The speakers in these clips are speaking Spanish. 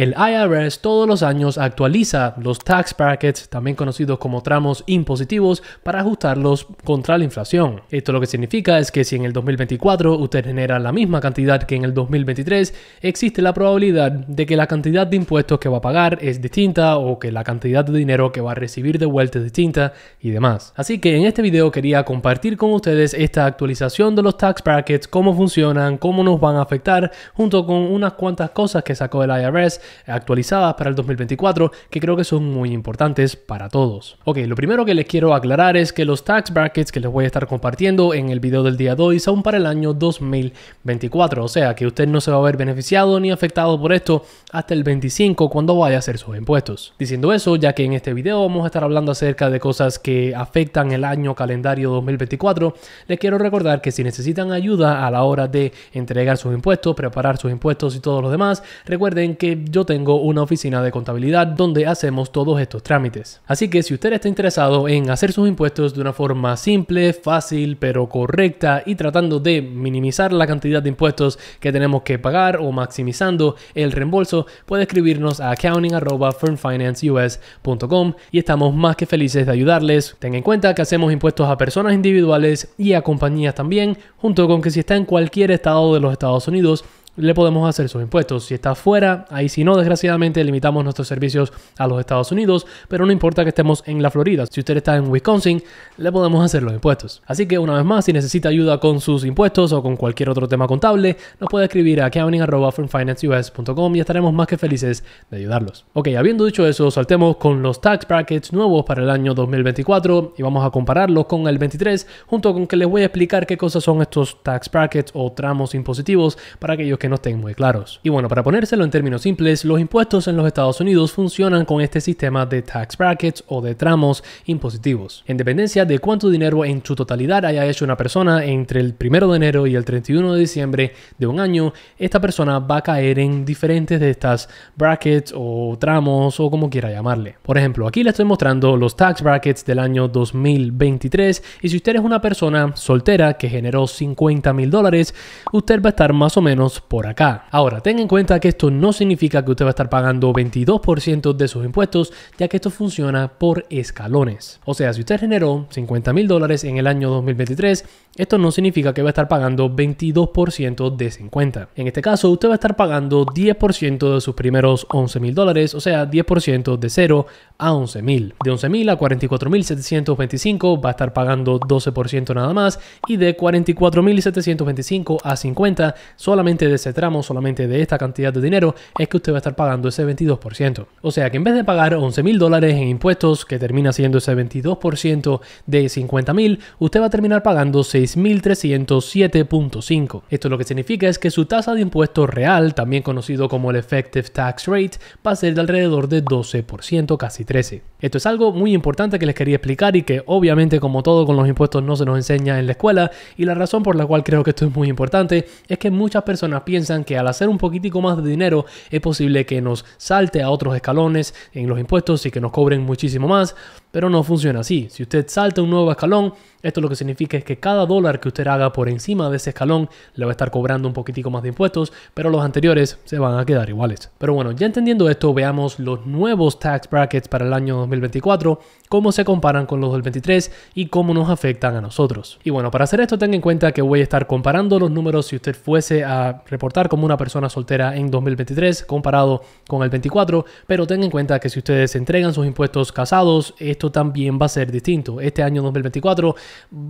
El IRS todos los años actualiza los tax brackets, también conocidos como tramos impositivos, para ajustarlos contra la inflación. Esto lo que significa es que si en el 2024 usted genera la misma cantidad que en el 2023, existe la probabilidad de que la cantidad de impuestos que va a pagar es distinta o que la cantidad de dinero que va a recibir de vuelta es distinta y demás. Así que en este video quería compartir con ustedes esta actualización de los tax brackets, cómo funcionan, cómo nos van a afectar, junto con unas cuantas cosas que sacó el IRS actualizadas para el 2024, que creo que son muy importantes para todos. Ok, lo primero que les quiero aclarar es que los tax brackets que les voy a estar compartiendo en el video del día de hoy son para el año 2024, o sea que usted no se va a ver beneficiado ni afectado por esto hasta el 25 cuando vaya a hacer sus impuestos. Diciendo eso, ya que en este video vamos a estar hablando acerca de cosas que afectan el año calendario 2024, les quiero recordar que si necesitan ayuda a la hora de entregar sus impuestos, preparar sus impuestos y todo lo demás, recuerden que yo tengo una oficina de contabilidad donde hacemos todos estos trámites. Así que si usted está interesado en hacer sus impuestos de una forma simple, fácil, pero correcta y tratando de minimizar la cantidad de impuestos que tenemos que pagar o maximizando el reembolso, puede escribirnos a accounting.firmfinanceus.com y estamos más que felices de ayudarles. Ten en cuenta que hacemos impuestos a personas individuales y a compañías también, junto con que si está en cualquier estado de los Estados Unidos, le podemos hacer sus impuestos. Si está fuera, ahí si no, desgraciadamente limitamos nuestros servicios a los Estados Unidos, pero no importa que estemos en la Florida. Si usted está en Wisconsin, le podemos hacer los impuestos. Así que una vez más, si necesita ayuda con sus impuestos o con cualquier otro tema contable, nos puede escribir a accounting.finance.us.com y estaremos más que felices de ayudarlos. Ok, habiendo dicho eso, saltemos con los tax brackets nuevos para el año 2024 y vamos a compararlos con el 23, junto con que les voy a explicar qué cosas son estos tax brackets o tramos impositivos para aquellos que no estén muy claros. Y bueno, para ponérselo en términos simples, los impuestos en los Estados Unidos funcionan con este sistema de tax brackets o de tramos impositivos, en dependencia de cuánto dinero en su totalidad haya hecho una persona entre el primero de enero y el 31 de diciembre de un año, esta persona va a caer en diferentes de estas brackets o tramos o como quiera llamarle. Por ejemplo, aquí le estoy mostrando los tax brackets del año 2023 y si usted es una persona soltera que generó 50 mil dólares, usted va a estar más o menos por acá. Ahora, ten en cuenta que esto no significa que usted va a estar pagando 22% de sus impuestos, ya que esto funciona por escalones. O sea, si usted generó 50 mil dólares en el año 2023, esto no significa que va a estar pagando 22% de 50. En este caso, usted va a estar pagando 10% de sus primeros 11 mil dólares, o sea, 10% de 0 a 11 mil. De 11 mil a 44 mil 725 va a estar pagando 12% nada más y de 44 mil 725 a 50 solamente de ese tramo solamente de esta cantidad de dinero es que usted va a estar pagando ese 22%. O sea que en vez de pagar 11 mil dólares en impuestos, que termina siendo ese 22% de 50 mil, usted va a terminar pagando 6.307.5. Esto lo que significa es que su tasa de impuesto real, también conocido como el effective tax rate, va a ser de alrededor de 12%, casi 13%. Esto es algo muy importante que les quería explicar y que obviamente como todo con los impuestos no se nos enseña en la escuela y la razón por la cual creo que esto es muy importante es que muchas personas piensan que al hacer un poquitico más de dinero es posible que nos salte a otros escalones en los impuestos y que nos cobren muchísimo más pero no funciona así. Si usted salta un nuevo escalón, esto lo que significa es que cada dólar que usted haga por encima de ese escalón le va a estar cobrando un poquitico más de impuestos, pero los anteriores se van a quedar iguales. Pero bueno, ya entendiendo esto, veamos los nuevos tax brackets para el año 2024, cómo se comparan con los del 23 y cómo nos afectan a nosotros. Y bueno, para hacer esto tenga en cuenta que voy a estar comparando los números si usted fuese a reportar como una persona soltera en 2023 comparado con el 24, pero tenga en cuenta que si ustedes entregan sus impuestos casados, este también va a ser distinto. Este año 2024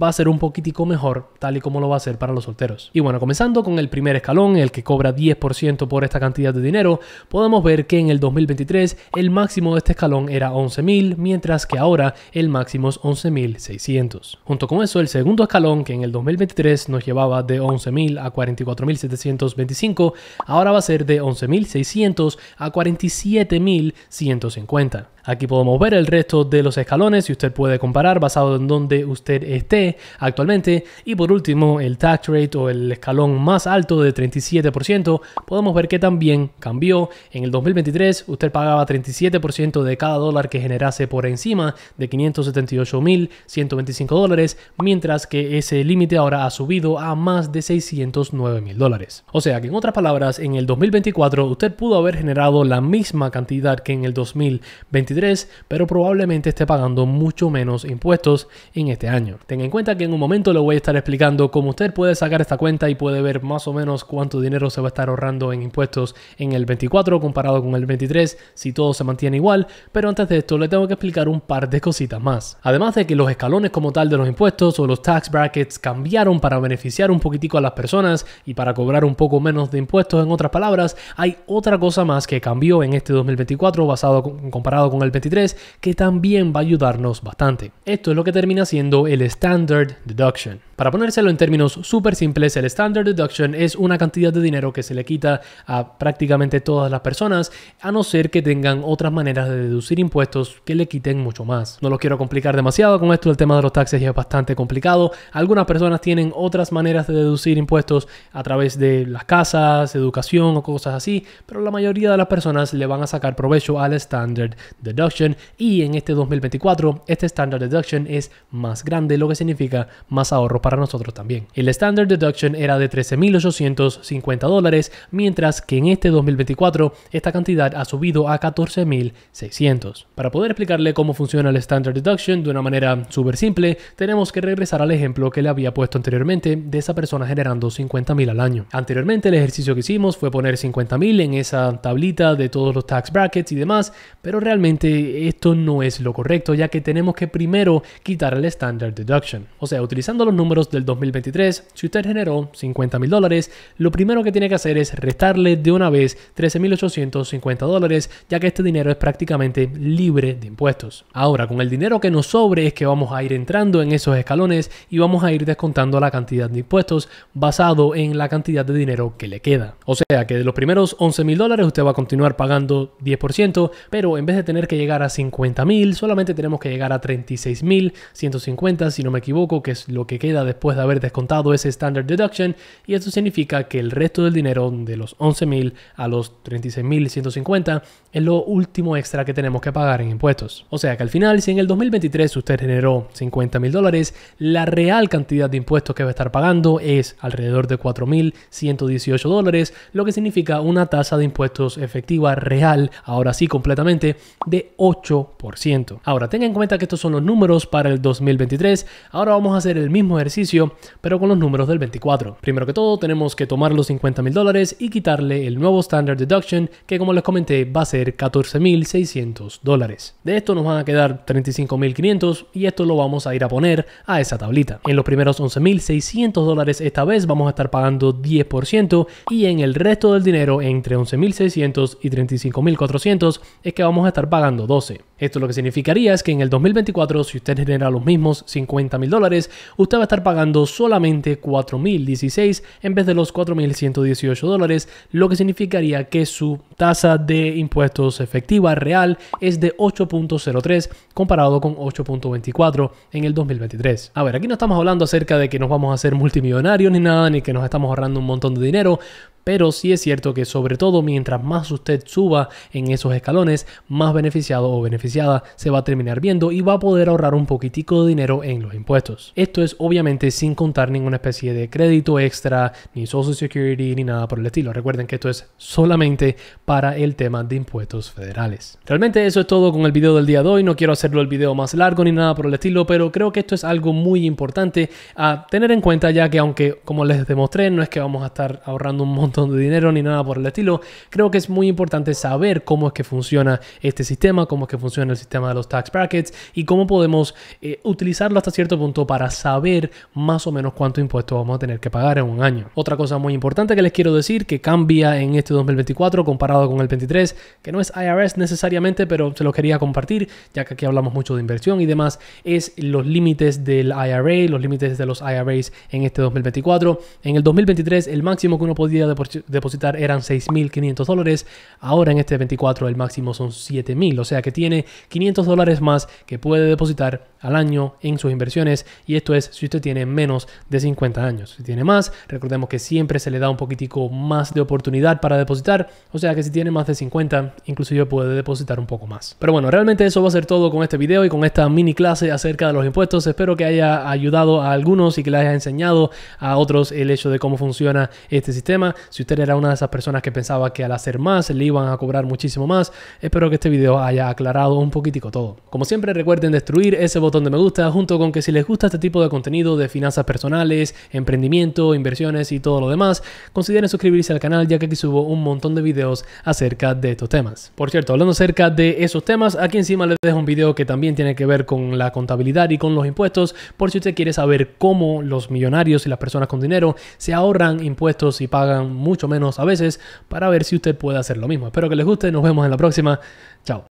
va a ser un poquitico mejor, tal y como lo va a ser para los solteros. Y bueno, comenzando con el primer escalón, el que cobra 10% por esta cantidad de dinero, podemos ver que en el 2023 el máximo de este escalón era 11.000, mientras que ahora el máximo es 11.600. Junto con eso, el segundo escalón, que en el 2023 nos llevaba de 11.000 a 44.725, ahora va a ser de 11.600 a 47.150. Aquí podemos ver el resto de los escalones y usted puede comparar basado en donde usted esté actualmente. Y por último, el tax rate o el escalón más alto de 37%, podemos ver que también cambió. En el 2023 usted pagaba 37% de cada dólar que generase por encima de 578.125 dólares, mientras que ese límite ahora ha subido a más de 609 mil dólares. O sea que en otras palabras, en el 2024 usted pudo haber generado la misma cantidad que en el 2023, pero probablemente este pagando mucho menos impuestos en este año. Ten en cuenta que en un momento lo voy a estar explicando cómo usted puede sacar esta cuenta y puede ver más o menos cuánto dinero se va a estar ahorrando en impuestos en el 24 comparado con el 23 si todo se mantiene igual, pero antes de esto le tengo que explicar un par de cositas más. Además de que los escalones como tal de los impuestos o los tax brackets cambiaron para beneficiar un poquitico a las personas y para cobrar un poco menos de impuestos en otras palabras, hay otra cosa más que cambió en este 2024 basado comparado con el 23 que también va ayudarnos bastante. Esto es lo que termina siendo el Standard Deduction. Para ponérselo en términos súper simples, el Standard Deduction es una cantidad de dinero que se le quita a prácticamente todas las personas, a no ser que tengan otras maneras de deducir impuestos que le quiten mucho más. No lo quiero complicar demasiado con esto, el tema de los taxes ya es bastante complicado. Algunas personas tienen otras maneras de deducir impuestos a través de las casas, educación o cosas así, pero la mayoría de las personas le van a sacar provecho al Standard Deduction y en este 2020 este Standard Deduction es más grande, lo que significa más ahorro para nosotros también. El Standard Deduction era de 13.850 dólares, mientras que en este 2024 esta cantidad ha subido a 14.600. Para poder explicarle cómo funciona el Standard Deduction de una manera súper simple, tenemos que regresar al ejemplo que le había puesto anteriormente de esa persona generando 50.000 al año. Anteriormente el ejercicio que hicimos fue poner 50.000 en esa tablita de todos los tax brackets y demás, pero realmente esto no es lo correcto ya que tenemos que primero quitar el standard deduction. O sea, utilizando los números del 2023, si usted generó 50 mil dólares, lo primero que tiene que hacer es restarle de una vez 13.850 dólares ya que este dinero es prácticamente libre de impuestos. Ahora, con el dinero que nos sobre es que vamos a ir entrando en esos escalones y vamos a ir descontando la cantidad de impuestos basado en la cantidad de dinero que le queda. O sea que de los primeros 11 mil dólares usted va a continuar pagando 10%, pero en vez de tener que llegar a 50 mil, solamente tenemos que llegar a 36.150, si no me equivoco, que es lo que queda después de haber descontado ese standard deduction. Y eso significa que el resto del dinero, de los 11.000 a los 36.150, es lo último extra que tenemos que pagar en impuestos. O sea que al final, si en el 2023 usted generó 50.000 dólares, la real cantidad de impuestos que va a estar pagando es alrededor de 4.118 dólares, lo que significa una tasa de impuestos efectiva real, ahora sí completamente, de 8%. Ahora, tengan en cuenta que estos son los números para el 2023. Ahora vamos a hacer el mismo ejercicio, pero con los números del 24. Primero que todo, tenemos que tomar los 50 mil dólares y quitarle el nuevo Standard Deduction, que como les comenté, va a ser 14.600 dólares. De esto nos van a quedar 35.500 y esto lo vamos a ir a poner a esa tablita. En los primeros 11.600 dólares esta vez vamos a estar pagando 10% y en el resto del dinero entre 11.600 y 35.400 es que vamos a estar pagando 12. Esto lo que significaría es que en el 2024, si usted genera los mismos 50 mil dólares, usted va a estar pagando solamente 4.016 en vez de los 4.118 dólares, lo que significaría que su tasa de impuestos efectiva real es de 8.03 comparado con 8.24 en el 2023. A ver, aquí no estamos hablando acerca de que nos vamos a hacer multimillonarios ni nada, ni que nos estamos ahorrando un montón de dinero, pero sí es cierto que sobre todo mientras más usted suba en esos escalones, más beneficiado o beneficiado se va a terminar viendo y va a poder ahorrar un poquitico de dinero en los impuestos. Esto es obviamente sin contar ninguna especie de crédito extra, ni Social Security, ni nada por el estilo. Recuerden que esto es solamente para el tema de impuestos federales. Realmente eso es todo con el video del día de hoy. No quiero hacerlo el video más largo ni nada por el estilo, pero creo que esto es algo muy importante a tener en cuenta ya que aunque como les demostré no es que vamos a estar ahorrando un montón de dinero ni nada por el estilo, creo que es muy importante saber cómo es que funciona este sistema, cómo es que funciona en el sistema de los tax brackets y cómo podemos eh, utilizarlo hasta cierto punto para saber más o menos cuánto impuesto vamos a tener que pagar en un año. Otra cosa muy importante que les quiero decir que cambia en este 2024 comparado con el 23, que no es IRS necesariamente, pero se lo quería compartir, ya que aquí hablamos mucho de inversión y demás, es los límites del IRA, los límites de los IRAs en este 2024. En el 2023 el máximo que uno podía depositar eran 6.500 dólares, ahora en este 24 el máximo son 7.000, o sea que tiene 500 dólares más que puede depositar al año en sus inversiones y esto es si usted tiene menos de 50 años. Si tiene más, recordemos que siempre se le da un poquitico más de oportunidad para depositar, o sea que si tiene más de 50, inclusive puede depositar un poco más. Pero bueno, realmente eso va a ser todo con este video y con esta mini clase acerca de los impuestos. Espero que haya ayudado a algunos y que le haya enseñado a otros el hecho de cómo funciona este sistema. Si usted era una de esas personas que pensaba que al hacer más le iban a cobrar muchísimo más, espero que este video haya aclarado un poquitico todo. Como siempre recuerden destruir ese botón de me gusta junto con que si les gusta este tipo de contenido de finanzas personales, emprendimiento, inversiones y todo lo demás, consideren suscribirse al canal ya que aquí subo un montón de videos acerca de estos temas. Por cierto, hablando acerca de esos temas, aquí encima les dejo un video que también tiene que ver con la contabilidad y con los impuestos por si usted quiere saber cómo los millonarios y las personas con dinero se ahorran impuestos y pagan mucho menos a veces para ver si usted puede hacer lo mismo. Espero que les guste, nos vemos en la próxima. Chao.